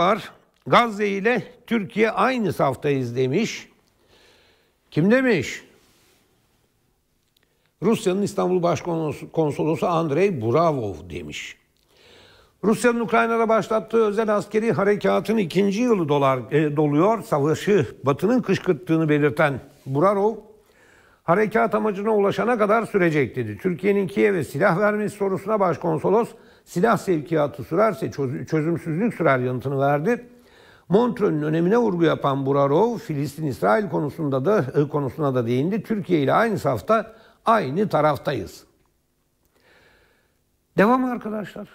var. Gazze ile Türkiye aynı saftayız demiş. Kim demiş? Rusya'nın İstanbul Başkonsolosu Andrei Buravov demiş. Rusya'nın Ukrayna'da başlattığı özel askeri harekatın ikinci yılı dolar, e, doluyor. Savaşı Batı'nın kışkırttığını belirten Buravov harekat amacına ulaşana kadar sürecek dedi. Türkiye'nin Kiev'e silah vermesi sorusuna başkonsolos silah sevkiyatı sürerse çözümsüzlük sürer yanıtını verdi. Montreux'un önemine vurgu yapan Burarov, Filistin-İsrail konusunda da ıı, konusuna da değindi. Türkiye ile aynı safta, aynı taraftayız. Devam arkadaşlar.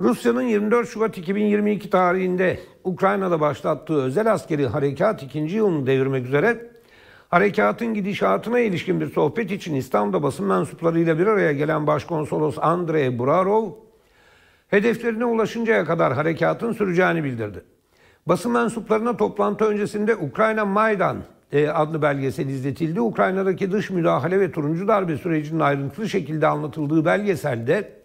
Rusya'nın 24 Şubat 2022 tarihinde Ukrayna'da başlattığı özel askeri harekat ikinci yılını devirmek üzere harekatın gidişatına ilişkin bir sohbet için İstanbul'da basın mensuplarıyla bir araya gelen Başkonsolos Andrei Burarov, hedeflerine ulaşıncaya kadar harekatın süreceğini bildirdi. Basın mensuplarına toplantı öncesinde Ukrayna Maydan e, adlı belgesel izletildi. Ukrayna'daki dış müdahale ve turuncu darbe sürecinin ayrıntılı şekilde anlatıldığı belgeselde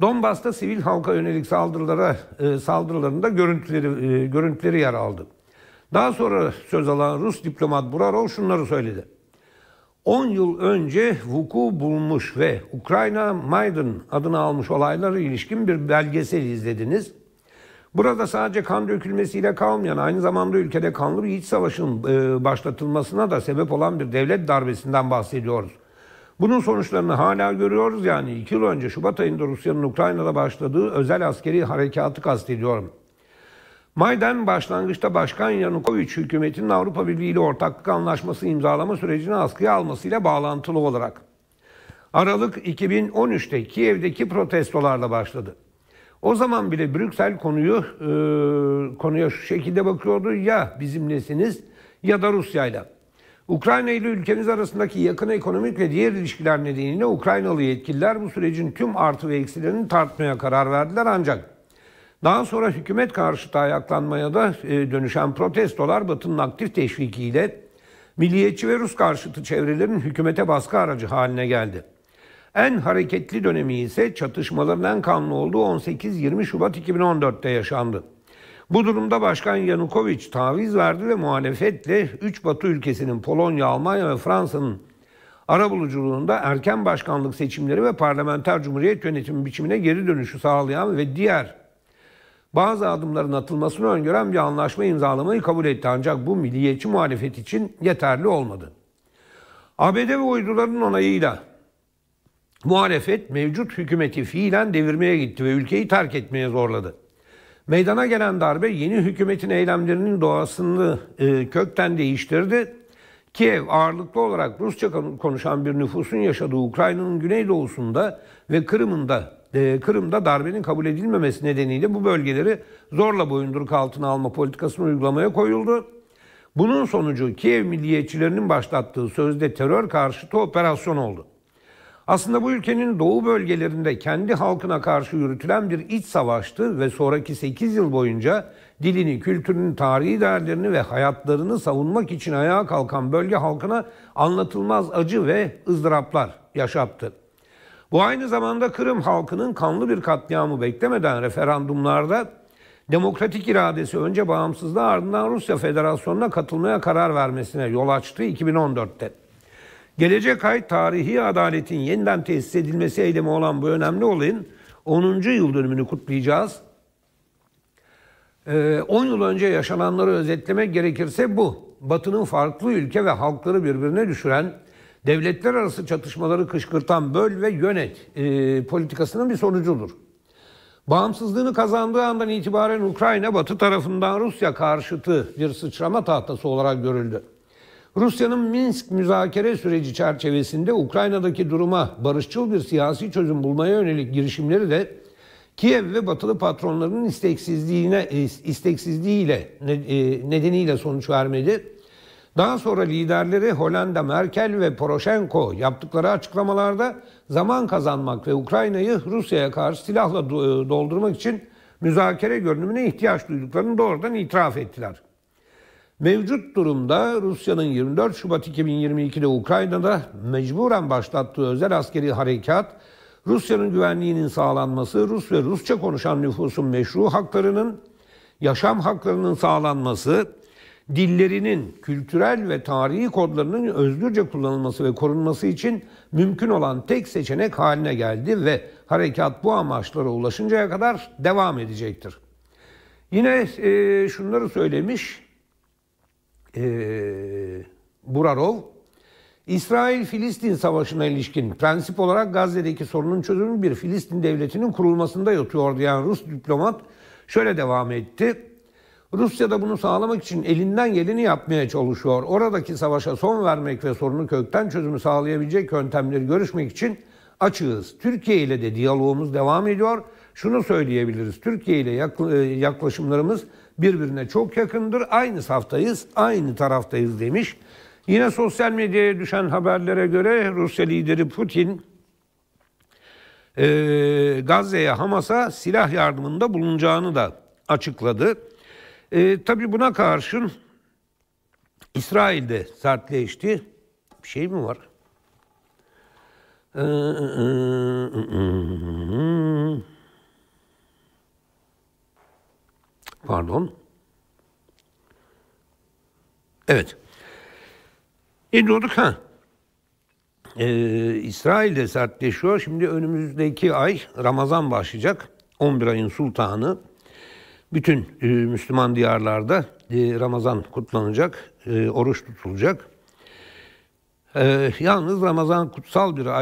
Donbas'ta sivil halka yönelik saldırılara e, saldırılarında görüntüleri e, görüntüleri yer aldı. Daha sonra söz alan Rus diplomat Burarov şunları söyledi. 10 yıl önce vuku bulmuş ve Ukrayna Maidan adını almış olaylara ilişkin bir belgesel izlediniz. Burada sadece kan dökülmesiyle kalmayan aynı zamanda ülkede kanlı bir iç savaşın e, başlatılmasına da sebep olan bir devlet darbesinden bahsediyoruz. Bunun sonuçlarını hala görüyoruz yani. iki yıl önce Şubat ayında Rusya'nın Ukrayna'da başladığı özel askeri harekatı kastediyorum. Maydan başlangıçta Başkan Yanukoviç hükümetinin Avrupa Birliği ile ortaklık anlaşması imzalama sürecini askıya almasıyla bağlantılı olarak. Aralık 2013'te Kiev'deki protestolarla başladı. O zaman bile Brüksel konuyu e, konuya şu şekilde bakıyordu ya bizimlesiniz ya da Rusya'yla. Ukrayna ile ülkemiz arasındaki yakın ekonomik ve diğer ilişkiler nedeniyle Ukraynalı yetkililer bu sürecin tüm artı ve eksilerini tartmaya karar verdiler ancak daha sonra hükümet karşıtı ayaklanmaya da e, dönüşen protestolar Batı'nın aktif teşvikiyle milliyetçi ve Rus karşıtı çevrelerin hükümete baskı aracı haline geldi. En hareketli dönemi ise çatışmaların en kanlı olduğu 18-20 Şubat 2014'te yaşandı. Bu durumda Başkan Yanukovic taviz verdi ve muhalefetle 3 Batı ülkesinin Polonya, Almanya ve Fransa'nın arabuluculuğunda erken başkanlık seçimleri ve parlamenter cumhuriyet yönetimi biçimine geri dönüşü sağlayan ve diğer bazı adımların atılmasını öngören bir anlaşma imzalamayı kabul etti. Ancak bu milliyetçi muhalefet için yeterli olmadı. ABD ve uyduların onayıyla muhalefet mevcut hükümeti fiilen devirmeye gitti ve ülkeyi terk etmeye zorladı. Meydana gelen darbe yeni hükümetin eylemlerinin doğasını e, kökten değiştirdi. Kiev ağırlıklı olarak Rusça konuşan bir nüfusun yaşadığı Ukrayna'nın güneydoğusunda ve Kırım'ında e, Kırım'da darbenin kabul edilmemesi nedeniyle bu bölgeleri zorla boyunduruk altına alma politikasını uygulamaya koyuldu. Bunun sonucu Kiev milliyetçilerinin başlattığı sözde terör karşıtı operasyon oldu. Aslında bu ülkenin doğu bölgelerinde kendi halkına karşı yürütülen bir iç savaştı ve sonraki 8 yıl boyunca dilini, kültürünü, tarihi değerlerini ve hayatlarını savunmak için ayağa kalkan bölge halkına anlatılmaz acı ve ızdıraplar yaşattı. Bu aynı zamanda Kırım halkının kanlı bir katliamı beklemeden referandumlarda demokratik iradesi önce bağımsızlığa ardından Rusya Federasyonu'na katılmaya karar vermesine yol açtı 2014'te. Gelecek ay tarihi adaletin yeniden tesis edilmesi eylemi olan bu önemli olayın 10. yıl dönümünü kutlayacağız. 10 ee, yıl önce yaşananları özetlemek gerekirse bu. Batı'nın farklı ülke ve halkları birbirine düşüren, devletler arası çatışmaları kışkırtan böl ve yönet e, politikasının bir sonucudur. Bağımsızlığını kazandığı andan itibaren Ukrayna Batı tarafından Rusya karşıtı bir sıçrama tahtası olarak görüldü. Rusya'nın Minsk müzakere süreci çerçevesinde Ukrayna'daki duruma barışçıl bir siyasi çözüm bulmaya yönelik girişimleri de Kiev ve batılı patronlarının isteksizliğine isteksizliğiyle e, nedeniyle sonuç vermedi. Daha sonra liderleri Hollanda, Merkel ve Poroshenko yaptıkları açıklamalarda zaman kazanmak ve Ukrayna'yı Rusya'ya karşı silahla doldurmak için müzakere görünümüne ihtiyaç duyduklarını doğrudan itiraf ettiler. Mevcut durumda Rusya'nın 24 Şubat 2022'de Ukrayna'da mecburen başlattığı özel askeri harekat, Rusya'nın güvenliğinin sağlanması, Rus ve Rusça konuşan nüfusun meşru haklarının, yaşam haklarının sağlanması, dillerinin, kültürel ve tarihi kodlarının özgürce kullanılması ve korunması için mümkün olan tek seçenek haline geldi ve harekat bu amaçlara ulaşıncaya kadar devam edecektir. Yine e, şunları söylemiş, e, Burarov, İsrail-Filistin savaşına ilişkin prensip olarak Gazze'deki sorunun çözümü bir Filistin devletinin kurulmasında yatıyor diyen Rus diplomat şöyle devam etti. Rusya da bunu sağlamak için elinden geleni yapmaya çalışıyor. Oradaki savaşa son vermek ve sorunu kökten çözümü sağlayabilecek yöntemleri görüşmek için açığız. Türkiye ile de diyalogumuz devam ediyor. Şunu söyleyebiliriz. Türkiye ile e, yaklaşımlarımız birbirine çok yakındır. Aynı saftayız, aynı taraftayız demiş. Yine sosyal medyaya düşen haberlere göre Rusya lideri Putin e, Gazze'ye Hamas'a silah yardımında bulunacağını da açıkladı. E, tabii buna karşın İsrail'de sertleşti. Bir şey mi var? Pardon. Evet. Ne diyorduk ha? Ee, de sertleşiyor. Şimdi önümüzdeki ay Ramazan başlayacak. 11 ayın sultanı. Bütün e, Müslüman diyarlarda e, Ramazan kutlanacak, e, oruç tutulacak. E, yalnız Ramazan kutsal bir ay.